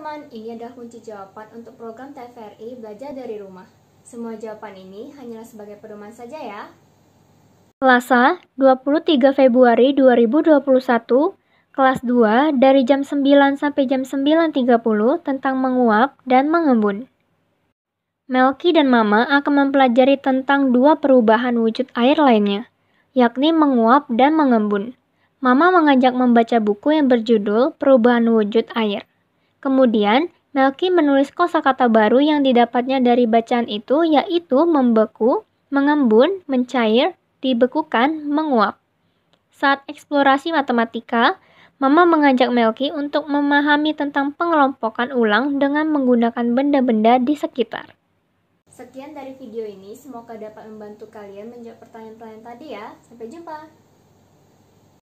teman-teman, ini adalah kunci jawaban untuk program TVRI Belajar dari Rumah. Semua jawaban ini hanyalah sebagai pedoman saja ya. Selasa, 23 Februari 2021, kelas 2 dari jam 9 sampai jam 9.30 tentang menguap dan mengembun. Melki dan Mama akan mempelajari tentang dua perubahan wujud air lainnya, yakni menguap dan mengembun. Mama mengajak membaca buku yang berjudul Perubahan Wujud Air. Kemudian, Melki menulis kosakata baru yang didapatnya dari bacaan itu yaitu membeku, mengembun, mencair, dibekukan, menguap. Saat eksplorasi matematika, Mama mengajak Melki untuk memahami tentang pengelompokan ulang dengan menggunakan benda-benda di sekitar. Sekian dari video ini, semoga dapat membantu kalian menjawab pertanyaan-pertanyaan tadi ya. Sampai jumpa!